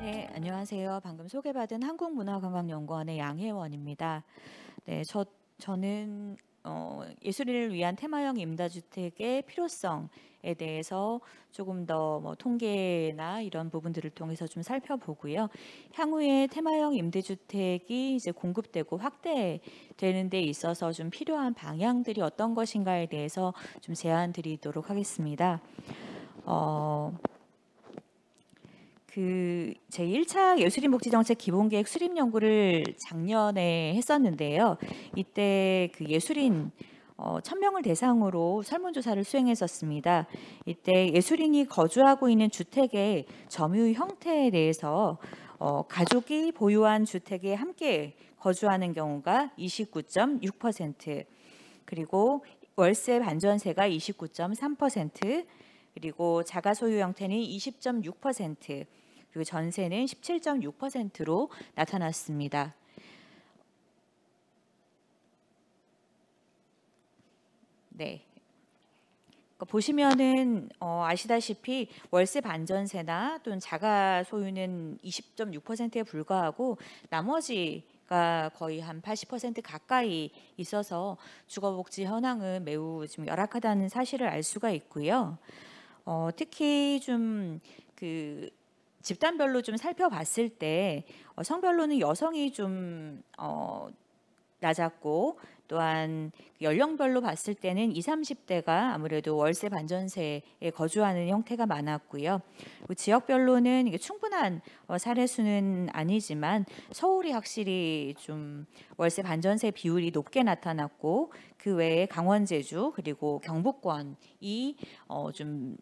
네, 안녕하세요. 방금 소개받은 한국문화관광연구원의 양혜원입니다. 네, 저 저는 어, 예술인을 위한 테마형 임다주택의 필요성에 대해서 조금 더뭐 통계나 이런 부분들을 통해서 좀 살펴보고요. 향후에 테마형 임대주택이 이제 공급되고 확대되는 데 있어서 좀 필요한 방향들이 어떤 것인가에 대해서 좀 제안 드리도록 하겠습니다. 어, 그 제1차 예술인 복지정책 기본계획 수립 연구를 작년에 했었는데요. 이때 그 예술인 어, 1000명을 대상으로 설문조사를 수행했었습니다. 이때 예술인이 거주하고 있는 주택의 점유 형태에 대해서 어, 가족이 보유한 주택에 함께 거주하는 경우가 29.6%, 그리고 월세 반전세가 29.3%, 그리고 자가 소유 형태는 20.6%, 그리고 전세는 17.6%로 나타났습니다. 네. 그러니까 보시면은 어, 아시다시피 월세 반전세나 또는 자가 소유는 20.6%에 불과하고 나머지가 거의 한 80% 가까이 있어서 주거복지 현황은 매우 좀 열악하다는 사실을 알 수가 있고요. 어, 특히 좀그 집단별로 좀 살펴봤을 때 어, 성별로는 여성이 좀 어, 낮았고 또한 그 연령별로 봤을 때는 20, 30대가 아무래도 월세 반전세에 거주하는 형태가 많았고요. 그 지역별로는 충분한 어, 사례 수는 아니지만 서울이 확실히 좀 월세 반전세 비율이 높게 나타났고 그 외에 강원 제주 그리고 경북권이 어좀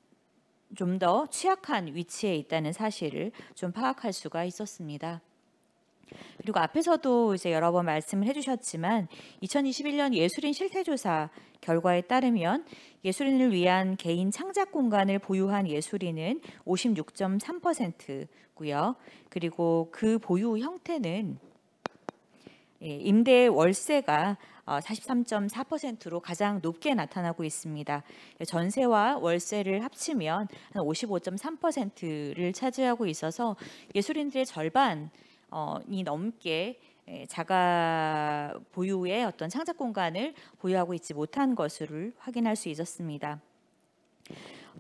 좀더 취약한 위치에 있다는 사실을 좀 파악할 수가 있었습니다. 그리고 앞에서도 이제 여러 번 말씀을 해주셨지만 2021년 예술인 실태조사 결과에 따르면 예술인을 위한 개인 창작 공간을 보유한 예술인은 56.3%고요. 그리고 그 보유 형태는 예, 임대 월세가 43.4%로 어, 가장 높게 나타나고 있습니다. 전세와 월세를 합치면 한 55.3%를 차지하고 있어서 예술인들의 절반이 어, 넘게 예, 자가 보유의 어떤 창작 공간을 보유하고 있지 못한 것을 확인할 수 있었습니다.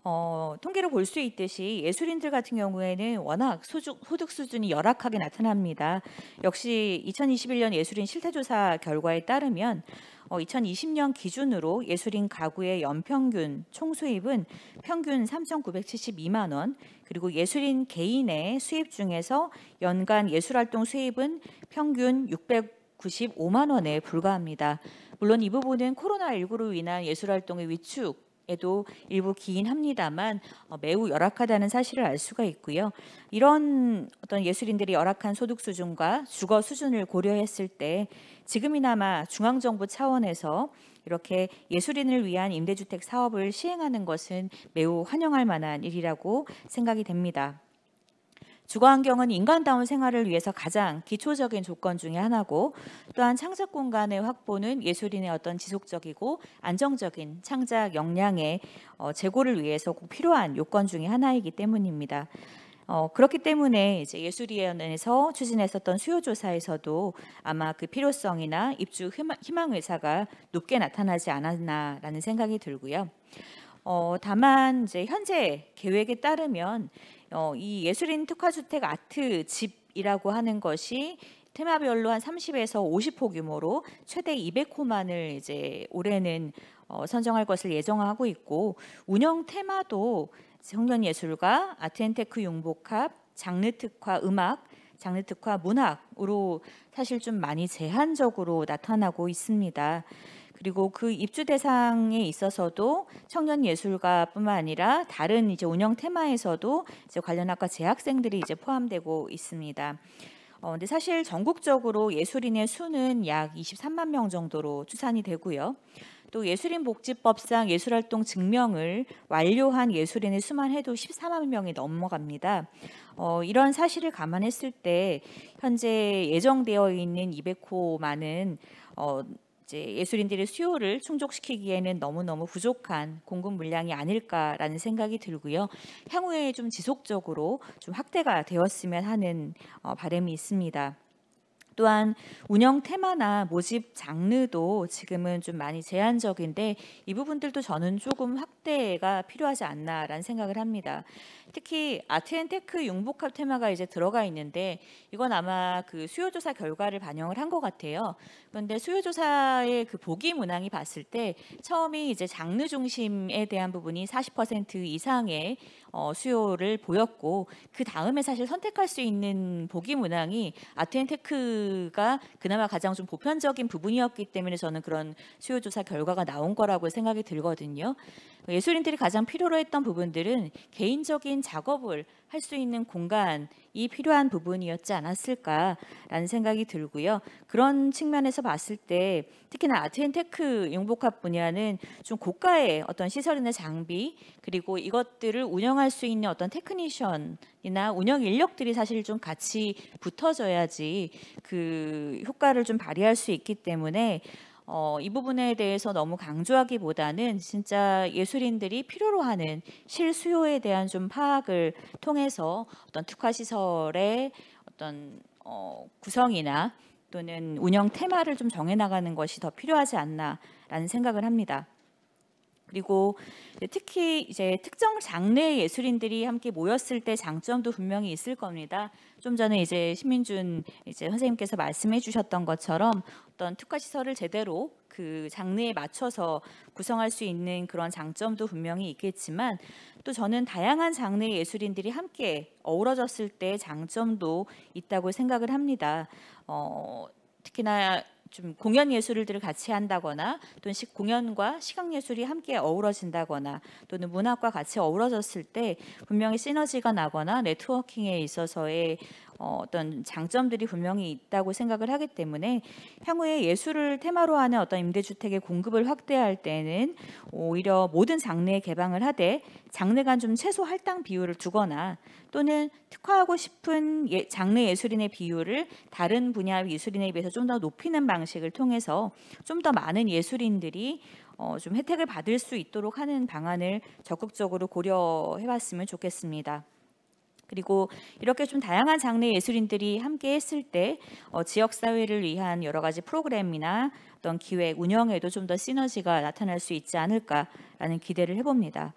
어, 통계를 볼 수 있듯이 예술인들 같은 경우에는 워낙 소득, 소득 수준이 열악하게 나타납니다. 역시 2021년 예술인 실태조사 결과에 따르면 어, 2020년 기준으로 예술인 가구의 연평균 총수입은 평균 3,972만 원, 그리고 예술인 개인의 수입 중에서 연간 예술활동 수입은 평균 695만 원에 불과합니다. 물론 이 부분은 코로나19로 인한 예술활동의 위축 에도 일부 기인합니다만 어, 매우 열악하다는 사실을 알 수가 있고요. 이런 어떤 예술인들이 열악한 소득 수준과 주거 수준을 고려했을 때 지금이나마 중앙 정부 차원에서 이렇게 예술인을 위한 임대주택 사업을 시행하는 것은 매우 환영할 만한 일이라고 생각이 됩니다. 주거환경은 인간다운 생활을 위해서 가장 기초적인 조건 중에 하나고 또한 창작 공간의 확보는 예술인의 어떤 지속적이고 안정적인 창작 역량의 어, 제고를 위해서 꼭 필요한 요건 중에 하나이기 때문입니다. 어, 그렇기 때문에 이제 예술위원회에서 추진했었던 수요조사에서도 아마 그 필요성이나 입주 희망 의사가 높게 나타나지 않았나라는 생각이 들고요. 어, 다만 이제 현재 계획에 따르면 어, 이 예술인 특화주택 아트 집이라고 하는 것이 테마별로 한 30에서 50호 규모로 최대 200호만을 이제 올해는 어, 선정할 것을 예정하고 있고 운영 테마도 청년 예술가, 아트앤테크 융복합, 장르 특화 음악, 장르 특화 문학으로 사실 좀 많이 제한적으로 나타나고 있습니다. 그리고 그 입주 대상에 있어서도 청년 예술가뿐만 아니라 다른 이제 운영 테마에서도 이제 관련 학과 재학생들이 이제 포함되고 있습니다. 어, 근데 사실 전국적으로 예술인의 수는 약 23만 명 정도로 추산이 되고요. 또 예술인 복지법상 예술활동 증명을 완료한 예술인의 수만 해도 14만 명이 넘어갑니다. 어, 이런 사실을 감안했을 때 현재 예정되어 있는 200호 많은 어, 이제 예술인들의 수요를 충족시키기에는 너무너무 부족한 공급 물량이 아닐까라는 생각이 들고요. 향후에 좀 지속적으로 좀 확대가 되었으면 하는 어, 바람이 있습니다. 또한 운영 테마나 모집 장르도 지금은 좀 많이 제한적인데 이 부분들도 저는 조금 확대가 필요하지 않나라는 생각을 합니다. 특히 아트앤테크 융복합 테마가 이제 들어가 있는데 이건 아마 그 수요조사 결과를 반영을 한 것 같아요. 그런데 수요조사의 그 보기 문항이 봤을 때 처음이 이제 장르 중심에 대한 부분이 40% 이상의 어, 수요를 보였고 그 다음에 사실 선택할 수 있는 보기 문항이 아트앤테크 콘텐츠가 그나마 가장 좀 보편적인 부분이었기 때문에 저는 그런 수요 조사 결과가 나온 거라고 생각이 들거든요. 예술인들이 가장 필요로 했던 부분들은 개인적인 작업을 할수 있는 공간이 필요한 부분이었지 않았을까라는 생각이 들고요. 그런 측면에서 봤을 때 특히나 아트앤테크 융복합 분야는 좀 고가의 어떤 시설이나 장비 그리고 이것들을 운영할 수 있는 어떤 테크니션이나 운영 인력들이 사실 좀 같이 붙어져야지 그 효과를 좀 발휘할 수 있기 때문에 어, 이 부분에 대해서 너무 강조하기보다는 진짜 예술인들이 필요로 하는 실수요에 대한 좀 파악을 통해서 어떤 특화 시설의 어떤 어, 구성이나 또는 운영 테마를 좀 정해 나가는 것이 더 필요하지 않나라는 생각을 합니다. 그리고 특히 이제 특정 장르의 예술인들이 함께 모였을 때 장점도 분명히 있을 겁니다. 좀 전에 이제 신민준 이제 선생님께서 말씀해 주셨던 것처럼 어떤 특화 시설을 제대로 그 장르에 맞춰서 구성할 수 있는 그런 장점도 분명히 있겠지만 또 저는 다양한 장르의 예술인들이 함께 어우러졌을 때 장점도 있다고 생각을 합니다. 어, 특히나 좀 공연 예술들을 같이 한다거나 또는 공연과 시각 예술이 함께 어우러진다거나 또는 문학과 같이 어우러졌을 때 분명히 시너지가 나거나 네트워킹에 있어서의 어, 어떤 장점들이 분명히 있다고 생각을 하기 때문에 향후에 예술을 테마로 하는 어떤 임대주택의 공급을 확대할 때는 오히려 모든 장르에 개방을 하되 장르 간좀 최소 할당 비율을 두거나 또는 특화하고 싶은 예, 장르 예술인의 비율을 다른 분야 예술인에 비해서 좀 더 높이는 방식을 통해서 좀 더 많은 예술인들이 어, 좀 혜택을 받을 수 있도록 하는 방안을 적극적으로 고려해봤으면 좋겠습니다. 그리고 이렇게 좀 다양한 장르의 예술인들이 함께 했을 때 어, 지역 사회를 위한 여러 가지 프로그램이나 어떤 기획 운영에도 좀 더 시너지가 나타날 수 있지 않을까라는 기대를 해봅니다.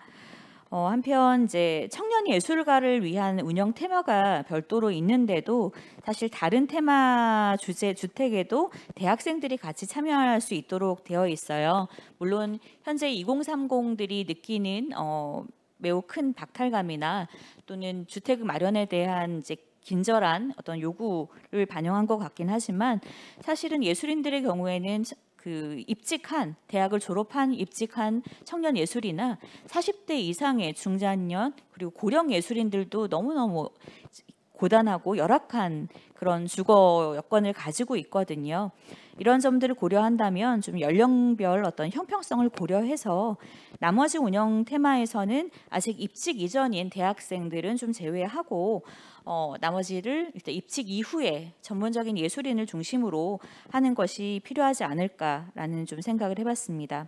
어, 한편 이제 청년 예술가를 위한 운영 테마가 별도로 있는데도 사실 다른 테마 주제 주택에도 대학생들이 같이 참여할 수 있도록 되어 있어요. 물론 현재 2030들이 느끼는 어, 매우 큰 박탈감이나 또는 주택 마련에 대한 이제 긴절한 어떤 요구를 반영한 것 같긴 하지만 사실은 예술인들의 경우에는 그 입직한 대학을 졸업한 입직한 청년 예술이나 40대 이상의 중장년 그리고 고령 예술인들도 너무너무 고단하고 열악한 그런 주거 여건을 가지고 있거든요. 이런 점들을 고려한다면 좀 연령별 어떤 형평성을 고려해서 나머지 운영 테마에서는 아직 입직 이전인 대학생들은 좀 제외하고 어, 나머지를 일단 입직 이후에 전문적인 예술인을 중심으로 하는 것이 필요하지 않을까라는 좀 생각을 해봤습니다.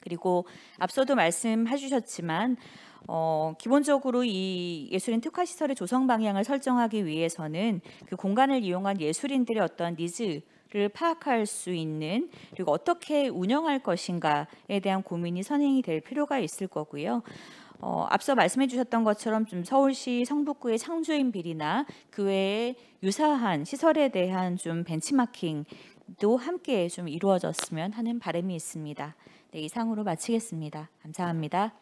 그리고 앞서도 말씀해 주셨지만 어, 기본적으로 이 예술인 특화 시설의 조성 방향을 설정하기 위해서는 그 공간을 이용한 예술인들의 어떤 니즈 를 파악할 수 있는 그리고 어떻게 운영할 것인가에 대한 고민이 선행이 될 필요가 있을 거고요. 어, 앞서 말씀해 주셨던 것처럼 좀 서울시 성북구의 창조인 비리나 그 외에 유사한 시설에 대한 좀 벤치마킹도 함께 좀 이루어졌으면 하는 바람이 있습니다. 네, 이상으로 마치겠습니다. 감사합니다.